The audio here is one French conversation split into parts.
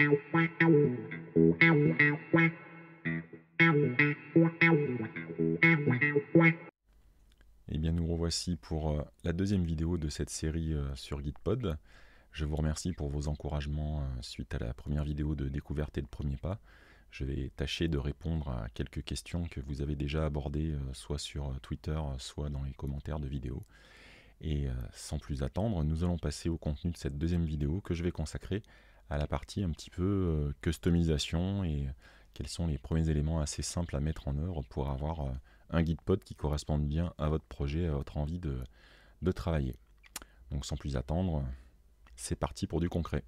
Et eh bien, nous revoici pour euh, la deuxième vidéo de cette série euh, sur GitPod. Je vous remercie pour vos encouragements euh, suite à la première vidéo de découverte et de premier pas. Je vais tâcher de répondre à quelques questions que vous avez déjà abordées soit sur Twitter, soit dans les commentaires de vidéos. Et sans plus attendre, nous allons passer au contenu de cette deuxième vidéo que je vais consacrer à la partie un petit peu euh, customisation et euh, quels sont les premiers éléments assez simples à mettre en œuvre pour avoir euh, un guide pod qui corresponde bien à votre projet, à votre envie de, travailler. Donc sans plus attendre, c'est parti pour du concret.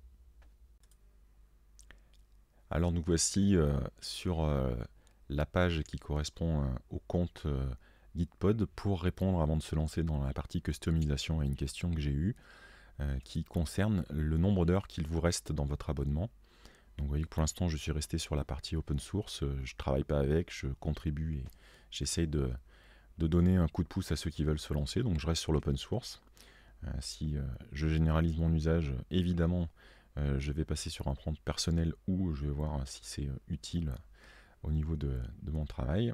Alors nous voici sur la page qui correspond au compte GitPod pour répondre avant de se lancer dans la partie customisation à une question que j'ai eue. Euh, qui concerne le nombre d'heures qu'il vous reste dans votre abonnement. Donc vous voyez que pour l'instant, je suis resté sur la partie open source, euh, je ne travaille pas avec, je contribue et j'essaie de, donner un coup de pouce à ceux qui veulent se lancer, donc je reste sur l'open source. Euh, si je généralise mon usage, évidemment, je vais passer sur un compte personnel ou je vais voir si c'est utile au niveau de mon travail.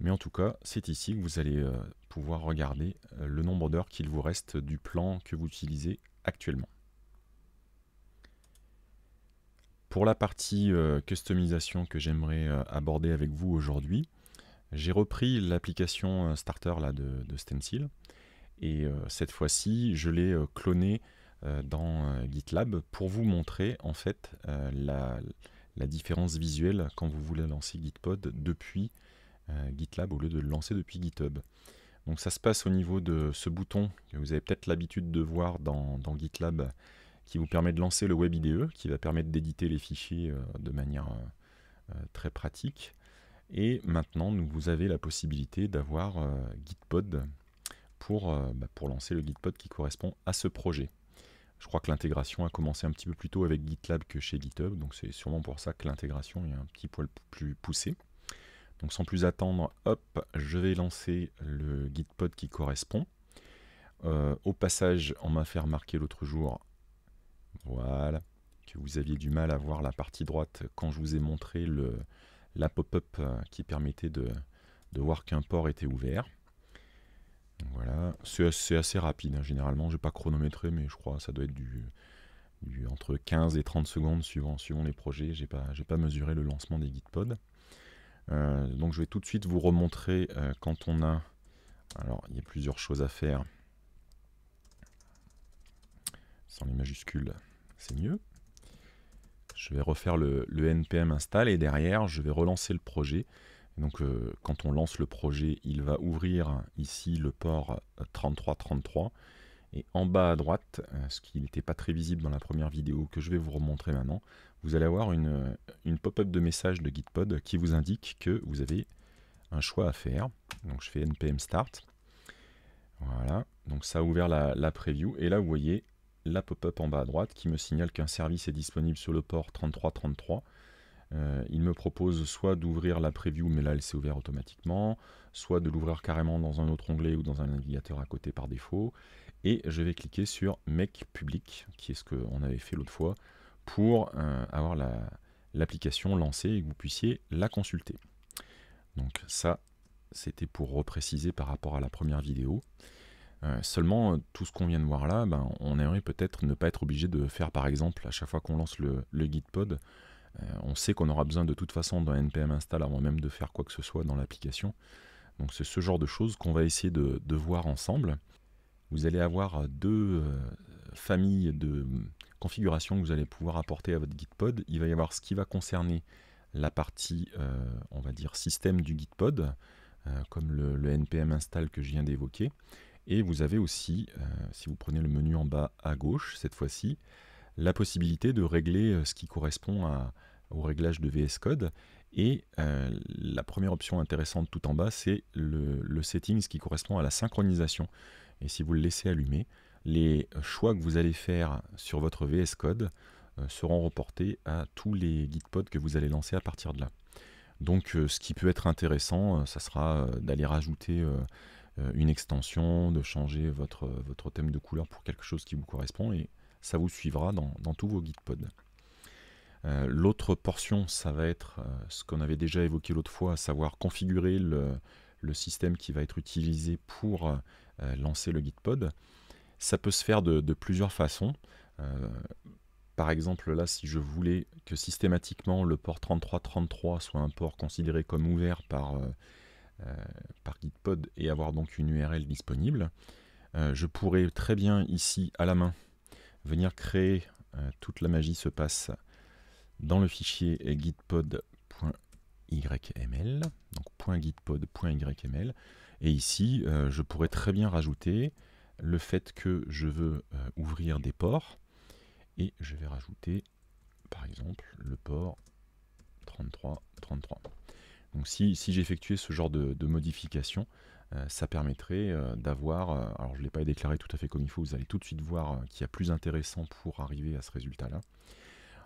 Mais en tout cas, c'est ici que vous allez euh, pouvoir regarder euh, le nombre d'heures qu'il vous reste du plan que vous utilisez actuellement. Pour la partie euh, customisation que j'aimerais aborder avec vous aujourd'hui, j'ai repris l'application starter là, de, Stencil et cette fois-ci je l'ai cloné dans GitLab pour vous montrer en fait la différence visuelle quand vous voulez lancer Gitpod depuis euh, GitLab au lieu de le lancer depuis GitHub. Donc ça se passe au niveau de ce bouton que vous avez peut-être l'habitude de voir dans, GitLab qui vous permet de lancer le web IDE, qui va permettre d'éditer les fichiers euh, de manière euh, très pratique. Et maintenant, vous avez la possibilité d'avoir Gitpod pour, bah, pour lancer le Gitpod qui correspond à ce projet. Je crois que l'intégration a commencé un petit peu plus tôt avec GitLab que chez GitHub, donc c'est sûrement pour ça que l'intégration est un petit poil plus poussée sans plus attendre, hop, je vais lancer le GitPod qui correspond. Euh, au passage, on m'a fait remarquer l'autre jour, voilà, que vous aviez du mal à voir la partie droite quand je vous ai montré le, la pop-up euh, qui permettait de, voir qu'un port était ouvert. voilà, c'est assez, rapide, hein. généralement, je n'ai pas chronométré, mais je crois que ça doit être du, entre 15 et 30 secondes suivant, les projets, je n'ai pas, pas mesuré le lancement des GitPod. Euh, donc je vais tout de suite vous remontrer euh, quand on a... Alors il y a plusieurs choses à faire. Sans les majuscules, c'est mieux. Je vais refaire le, npm install et derrière je vais relancer le projet. donc euh, quand on lance le projet, il va ouvrir ici le port 3333 et en bas à droite, euh, ce qui n'était pas très visible dans la première vidéo que je vais vous remontrer maintenant, vous allez avoir une, euh, pop-up de message de Gitpod qui vous indique que vous avez un choix à faire. Donc je fais npm start. Voilà, donc ça a ouvert la, preview. Et là, vous voyez la pop-up en bas à droite qui me signale qu'un service est disponible sur le port 3333. Euh, il me propose soit d'ouvrir la preview, mais là elle s'est ouverte automatiquement, soit de l'ouvrir carrément dans un autre onglet ou dans un navigateur à côté par défaut et je vais cliquer sur Make Public, qui est ce qu'on avait fait l'autre fois, pour euh, avoir l'application lancée et que vous puissiez la consulter. Donc ça, c'était pour repréciser par rapport à la première vidéo. Euh, seulement, euh, tout ce qu'on vient de voir là, ben, on aimerait peut-être ne pas être obligé de faire par exemple, à chaque fois qu'on lance le, GitPod, on sait qu'on aura besoin de toute façon d'un npm install avant même de faire quoi que ce soit dans l'application. Donc c'est ce genre de choses qu'on va essayer de voir ensemble vous allez avoir euh, deux euh, familles de euh, configurations que vous allez pouvoir apporter à votre Gitpod. Il va y avoir ce qui va concerner la partie, on va dire, système du Gitpod, comme le, npm install que je viens d'évoquer. Et vous avez aussi, si vous prenez le menu en bas à gauche, cette fois-ci, la possibilité de régler ce qui correspond à, au réglage de VS Code. Et la première option intéressante tout en bas, c'est le, le settings qui correspond à la synchronisation. Et si vous le laissez allumer, les choix que vous allez faire sur votre VS Code euh, seront reportés à tous les GitPods que vous allez lancer à partir de là. Donc euh, ce qui peut être intéressant, euh, ça sera d'aller rajouter une extension, de changer votre, votre thème de couleur pour quelque chose qui vous correspond et ça vous suivra dans, tous vos GitPods. L'autre portion, ça va être ce qu'on avait déjà évoqué l'autre fois, à savoir configurer le, le, système qui va être utilisé pour euh, lancer le Gitpod. Ça peut se faire de, plusieurs façons. Euh, par exemple, là, si je voulais que systématiquement le port 3333 soit un port considéré comme ouvert par, euh, par Gitpod et avoir donc une URL disponible, je pourrais très bien ici, à la main, venir créer toute la magie se passe dans le fichier gitpod.yml, donc .gitpod.yml. Et ici, euh, je pourrais très bien rajouter le fait que je veux euh, ouvrir des ports. Et je vais rajouter, par exemple, le port 3333. Donc si, si j'effectuais ce genre de, modification, euh, ça permettrait d'avoir, alors je ne l'ai pas déclaré tout à fait comme il faut, vous allez tout de suite voir qu'il y a plus intéressant pour arriver à ce résultat-là.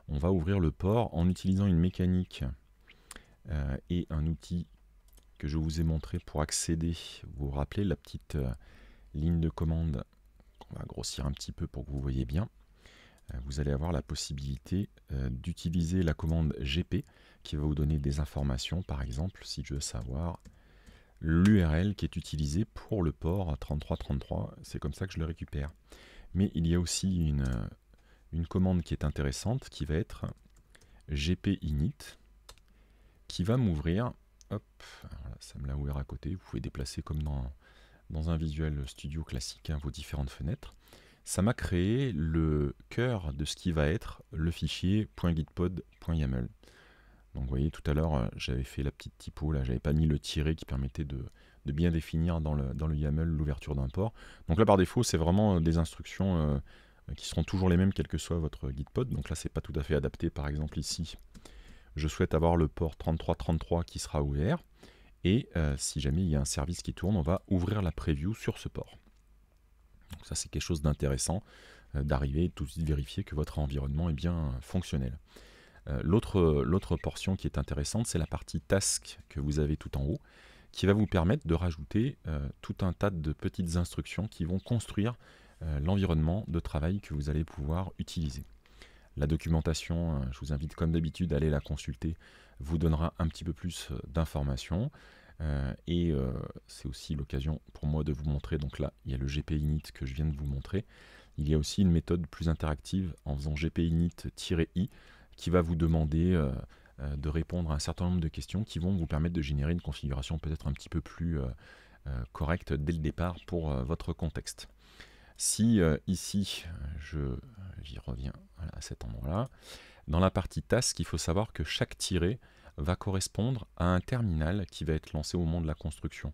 On va ouvrir le port en utilisant une mécanique et un outil que je vous ai montré pour accéder. Vous vous rappelez la petite euh, ligne de commande qu'on va grossir un petit peu pour que vous voyez bien. Euh, vous allez avoir la possibilité euh, d'utiliser la commande GP qui va vous donner des informations. Par exemple, si je veux savoir l'URL qui est utilisée pour le port 3333, c'est comme ça que je le récupère. Mais il y a aussi une, une commande qui est intéressante qui va être gp init qui va m'ouvrir ça me l'a ouvert à côté. Vous pouvez déplacer comme dans, dans un visuel studio classique hein, vos différentes fenêtres. Ça m'a créé le cœur de ce qui va être le fichier .gitpod.yaml. Donc vous voyez, tout à l'heure, euh, j'avais fait la petite typo, là, j'avais pas mis le tiré qui permettait de, bien définir dans le, YAML l'ouverture d'un port. Donc là, par défaut, c'est vraiment euh, des instructions euh, qui seront toujours les mêmes, quel que soit votre Gitpod. Donc là, c'est pas tout à fait adapté. Par exemple, ici, je souhaite avoir le port 3333 qui sera ouvert. Et euh, si jamais il y a un service qui tourne, on va ouvrir la preview sur ce port. Donc ça c'est quelque chose d'intéressant euh, d'arriver tout de suite vérifier que votre environnement est bien euh, fonctionnel. L'autre portion qui est intéressante, c'est la partie task que vous avez tout en haut, qui va vous permettre de rajouter tout un tas de petites instructions qui vont construire l'environnement de travail que vous allez pouvoir utiliser. La documentation, euh, je vous invite comme d'habitude à aller la consulter, vous donnera un petit peu plus euh, d'informations. Euh, et c'est aussi l'occasion pour moi de vous montrer, donc là il y a le GPInit que je viens de vous montrer, il y a aussi une méthode plus interactive en faisant GPInit-i qui va vous demander de répondre à un certain nombre de questions qui vont vous permettre de générer une configuration peut-être un petit peu plus correcte dès le départ pour votre contexte. Si euh, ici, je, j'y reviens à cet endroit-là, dans la partie task, il faut savoir que chaque tiré va correspondre à un terminal qui va être lancé au moment de la construction.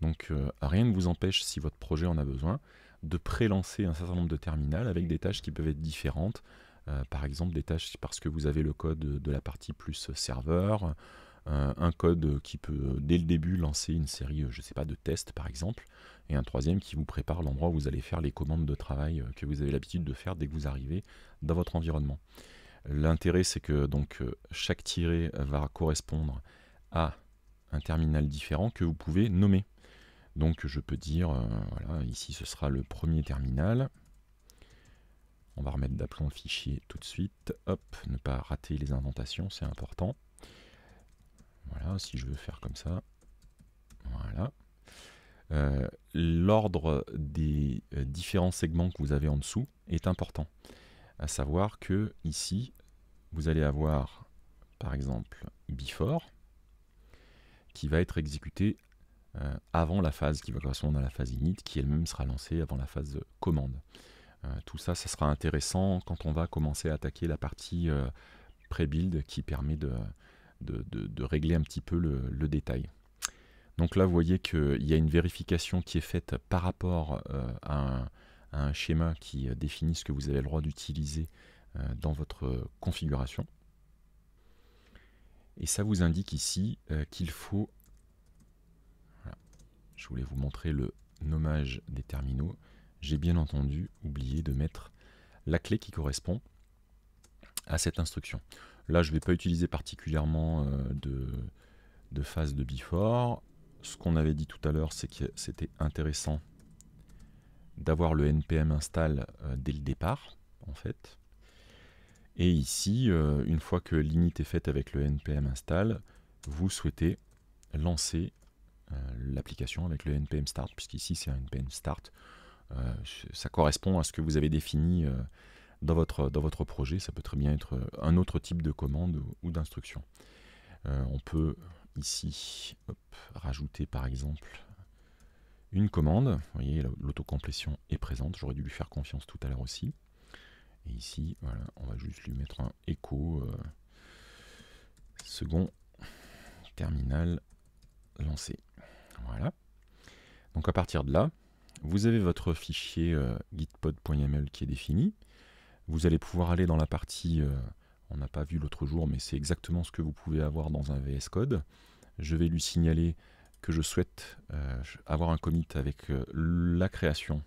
Donc euh, rien ne vous empêche, si votre projet en a besoin, de pré-lancer un certain nombre de terminales avec des tâches qui peuvent être différentes. Euh, par exemple, des tâches parce que vous avez le code de la partie plus serveur, un code qui peut dès le début lancer une série, je ne sais pas, de tests par exemple, et un troisième qui vous prépare l'endroit où vous allez faire les commandes de travail euh, que vous avez l'habitude de faire dès que vous arrivez dans votre environnement. L'intérêt, c'est que donc euh, chaque tiré va correspondre à un terminal différent que vous pouvez nommer. Donc je peux dire, euh, voilà, ici ce sera le premier terminal. On va remettre d'aplomb le fichier tout de suite. Hop, ne pas rater les indentations, c'est important. Voilà, si je veux faire comme ça. Voilà. Euh, l'ordre des euh, différents segments que vous avez en dessous est important. À savoir que ici, vous allez avoir par exemple before qui va être exécuté euh, avant la phase qui va correspondre à la phase init qui elle-même sera lancée avant la phase commande. tout ça, ça sera intéressant quand on va commencer à attaquer la partie pre build qui permet de, régler un petit peu le détail. Donc là, vous voyez qu'il y a une vérification qui est faite par rapport euh, à un, schéma qui euh, définit ce que vous avez le droit d'utiliser euh, dans votre configuration. Et ça vous indique ici qu'il faut... Voilà. Je voulais vous montrer le nommage des terminaux. J'ai bien entendu oublié de mettre la clé qui correspond à cette instruction. Là, je ne vais pas utiliser particulièrement de, de phase de before ce qu'on avait dit tout à l'heure, c'est que c'était intéressant d'avoir le npm install euh, dès le départ, en fait. Et ici, euh, une fois que l'init est faite avec le npm install, vous souhaitez lancer euh, l'application avec le npm start, puisqu'ici c'est un npm start. ça correspond à ce que vous avez défini dans, votre, dans votre projet. Ça peut très bien être un autre type de commande ou, d'instruction. on peut ici, rajouter par exemple une commande. Vous voyez, l'autocomplétion est présente. J'aurais dû lui faire confiance tout à l'heure aussi. Et ici, voilà, on va juste lui mettre un écho euh, second terminal lancé. Voilà. Donc à partir de là, vous avez votre fichier euh, gitpod.yml qui est défini. Vous allez pouvoir aller dans la partie euh, on n'a pas vu l'autre jour, mais c'est exactement ce que vous pouvez avoir dans un VS Code. Je vais lui signaler que je souhaite euh, avoir un commit avec euh, la création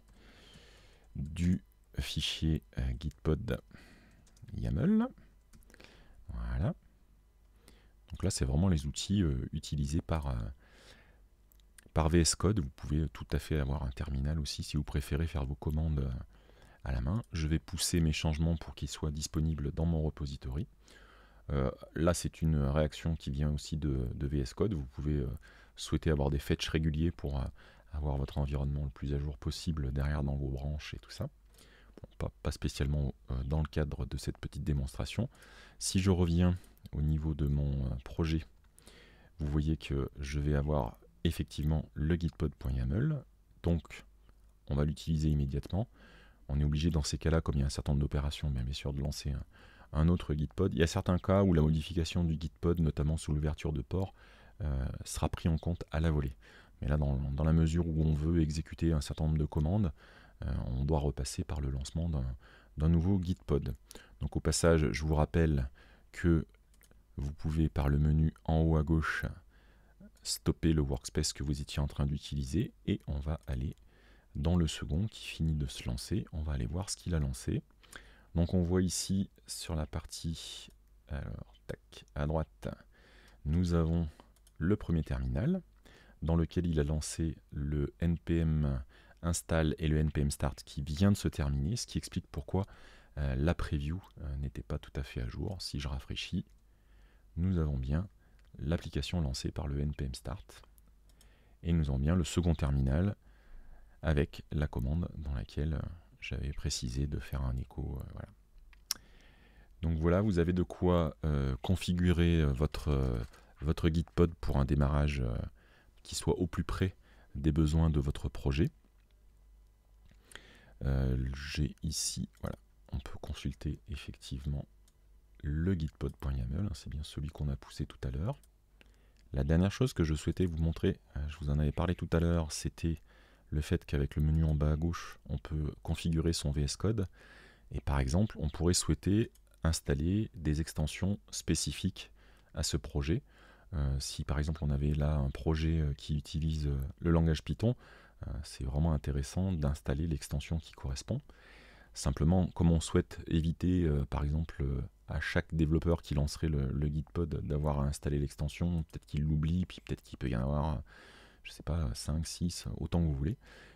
du fichier .gitpod.yml. Euh, gitpod YAML. Voilà. Donc là, c'est vraiment les outils utilisés par, par VS Code. Vous pouvez tout à fait avoir un terminal aussi si vous préférez faire vos commandes à la main. Je vais pousser mes changements pour qu'ils soient disponibles dans mon repository. Euh, là, c'est une réaction qui vient aussi de, VS Code. Vous pouvez euh, souhaiter avoir des fetchs réguliers pour euh, avoir votre environnement le plus à jour possible derrière dans vos branches et tout ça. pas, spécialement dans le cadre de cette petite démonstration. Si je reviens au niveau de mon projet, vous voyez que je vais avoir effectivement le gitpod.yml. Donc, on va l'utiliser immédiatement on est obligé dans ces cas-là, comme il y a un certain nombre d'opérations, bien, sûr, de lancer un, autre Gitpod. Il y a certains cas où la modification du Gitpod, notamment sous l'ouverture de port, euh, sera pris en compte à la volée. Mais là, dans, la mesure où on veut exécuter un certain nombre de commandes, euh, on doit repasser par le lancement d'un nouveau Gitpod. Donc au passage, je vous rappelle que vous pouvez par le menu en haut à gauche stopper le workspace que vous étiez en train d'utiliser et on va aller dans le second, qui finit de se lancer, on va aller voir ce qu'il a lancé. Donc on voit ici sur la partie, alors tac, à droite, nous avons le premier terminal dans lequel il a lancé le npm install et le npm start qui vient de se terminer, ce qui explique pourquoi euh, la preview euh, n'était pas tout à fait à jour. Si je rafraîchis, nous avons bien l'application lancée par le npm start et nous avons bien le second terminal avec la commande dans laquelle euh, j'avais précisé de faire un écho. Euh, Donc voilà, vous avez de quoi euh, configurer votre, votre GitPod pour un démarrage qui soit au plus près des besoins de votre projet. j'ai ici, voilà, on peut consulter effectivement le gitpod.yaml, hein, c'est bien celui qu'on a poussé tout à l'heure. La dernière chose que je souhaitais vous montrer, je vous en avais parlé tout à l'heure, c'était le fait qu'avec le menu en bas à gauche, on peut configurer son VS Code. Et par exemple, on pourrait souhaiter installer des extensions spécifiques à ce projet. Euh, si par exemple on avait là un projet euh, qui utilise euh, le langage Python, c'est vraiment intéressant d'installer l'extension qui correspond. Simplement, comme on souhaite éviter par exemple à chaque développeur qui lancerait le, le Gitpod d'avoir à installer l'extension, peut-être qu'il l'oublie, puis peut-être qu'il peut y en avoir je sais pas, 5, 6, autant que vous voulez.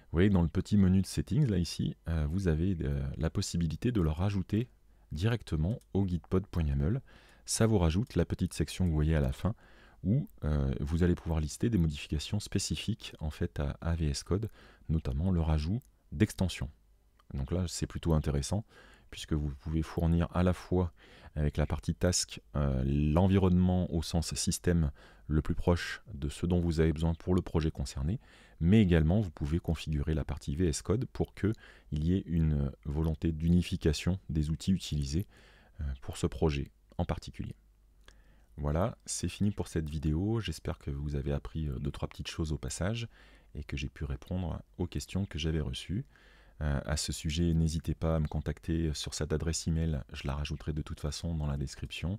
Vous voyez, dans le petit menu de settings, là ici, euh, vous avez euh, la possibilité de le rajouter directement au guidepod.yaml. Ça vous rajoute la petite section que vous voyez à la fin où euh, vous allez pouvoir lister des modifications spécifiques en fait à AVS Code, notamment le rajout d'extensions. Donc là, c'est plutôt intéressant puisque vous pouvez fournir à la fois avec la partie task euh, l'environnement au sens système le plus proche de ce dont vous avez besoin pour le projet concerné, mais également vous pouvez configurer la partie VS Code pour qu'il y ait une volonté d'unification des outils utilisés euh, pour ce projet en particulier. Voilà, c'est fini pour cette vidéo. J'espère que vous avez appris euh, deux trois petites choses au passage et que j'ai pu répondre aux questions que j'avais reçues. Euh, à ce sujet, n'hésitez pas à me contacter sur cette adresse email, je la rajouterai de toute façon dans la description,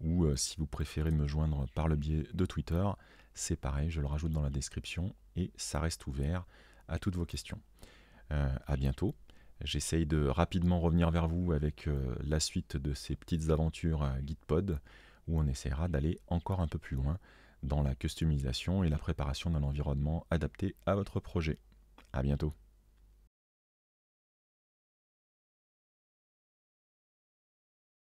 ou euh, si vous préférez me joindre par le biais de Twitter, c'est pareil, je le rajoute dans la description et ça reste ouvert à toutes vos questions. A euh, à bientôt. J'essaye de rapidement revenir vers vous avec la suite de ces petites aventures GitPod où on essaiera d'aller encore un peu plus loin dans la customisation et la préparation d'un environnement adapté à votre projet. À bientôt.